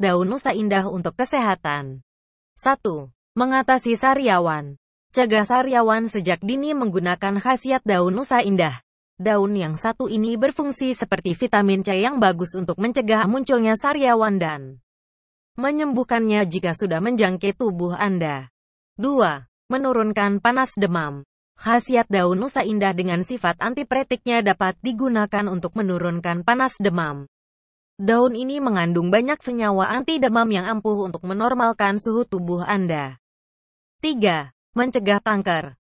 daun nusa indah untuk kesehatan. 1. Mengatasi sariawan. Cegah sariawan sejak dini menggunakan khasiat daun nusa indah. Daun yang satu ini berfungsi seperti vitamin C yang bagus untuk mencegah munculnya sariawan dan menyembuhkannya jika sudah menjangkit tubuh Anda. 2. Menurunkan panas demam. Khasiat daun nusa indah dengan sifat antipretiknya dapat digunakan untuk menurunkan panas demam. Daun ini mengandung banyak senyawa anti-demam yang ampuh untuk menormalkan suhu tubuh Anda. 3. Mencegah kanker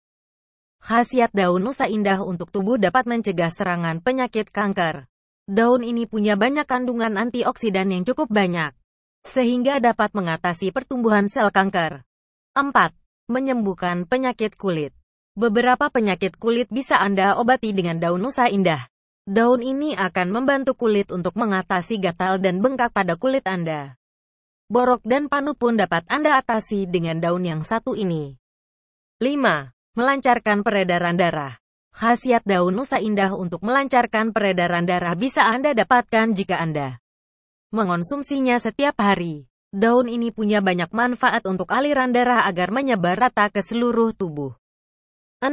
Khasiat daun Nusa Indah untuk tubuh dapat mencegah serangan penyakit kanker. Daun ini punya banyak kandungan antioksidan yang cukup banyak, sehingga dapat mengatasi pertumbuhan sel kanker. 4. Menyembuhkan penyakit kulit Beberapa penyakit kulit bisa Anda obati dengan daun Nusa Indah. Daun ini akan membantu kulit untuk mengatasi gatal dan bengkak pada kulit Anda. Borok dan panu pun dapat Anda atasi dengan daun yang satu ini. 5. Melancarkan peredaran darah. Khasiat daun nusa indah untuk melancarkan peredaran darah bisa Anda dapatkan jika Anda mengonsumsinya setiap hari. Daun ini punya banyak manfaat untuk aliran darah agar menyebar rata ke seluruh tubuh. 6.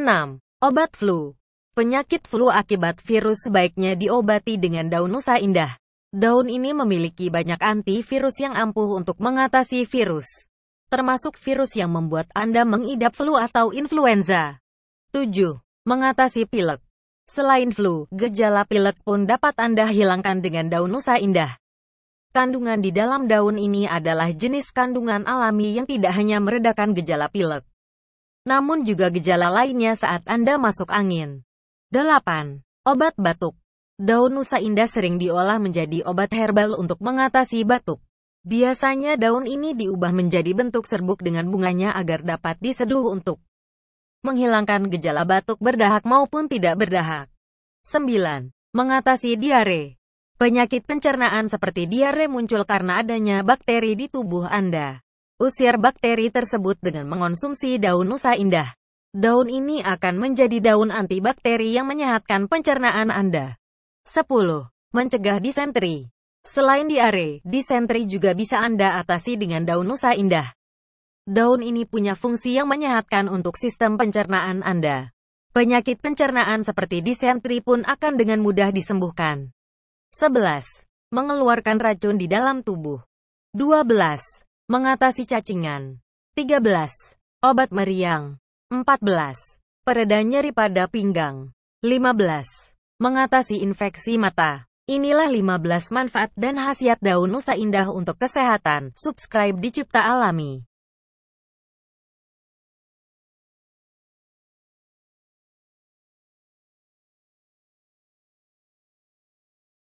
Obat flu Penyakit flu akibat virus sebaiknya diobati dengan daun nusa indah. Daun ini memiliki banyak antivirus yang ampuh untuk mengatasi virus, termasuk virus yang membuat Anda mengidap flu atau influenza. 7. Mengatasi pilek. Selain flu, gejala pilek pun dapat Anda hilangkan dengan daun nusa indah. Kandungan di dalam daun ini adalah jenis kandungan alami yang tidak hanya meredakan gejala pilek, namun juga gejala lainnya saat Anda masuk angin. 8. Obat batuk. Daun Nusa Indah sering diolah menjadi obat herbal untuk mengatasi batuk. Biasanya daun ini diubah menjadi bentuk serbuk dengan bunganya agar dapat diseduh untuk menghilangkan gejala batuk berdahak maupun tidak berdahak. 9. Mengatasi diare. Penyakit pencernaan seperti diare muncul karena adanya bakteri di tubuh Anda. Usir bakteri tersebut dengan mengonsumsi daun Nusa Indah. Daun ini akan menjadi daun antibakteri yang menyehatkan pencernaan Anda. 10. Mencegah disentri. Selain diare, disentri juga bisa Anda atasi dengan daun nusa indah. Daun ini punya fungsi yang menyehatkan untuk sistem pencernaan Anda. Penyakit pencernaan seperti disentri pun akan dengan mudah disembuhkan. 11. Mengeluarkan racun di dalam tubuh. 12. Mengatasi cacingan. 13. Obat meriang. 14. Pereda nyeri pada pinggang. 15. Mengatasi infeksi mata. Inilah 15 manfaat dan khasiat daun Nusa Indah untuk kesehatan. Subscribe di Cipta Alami.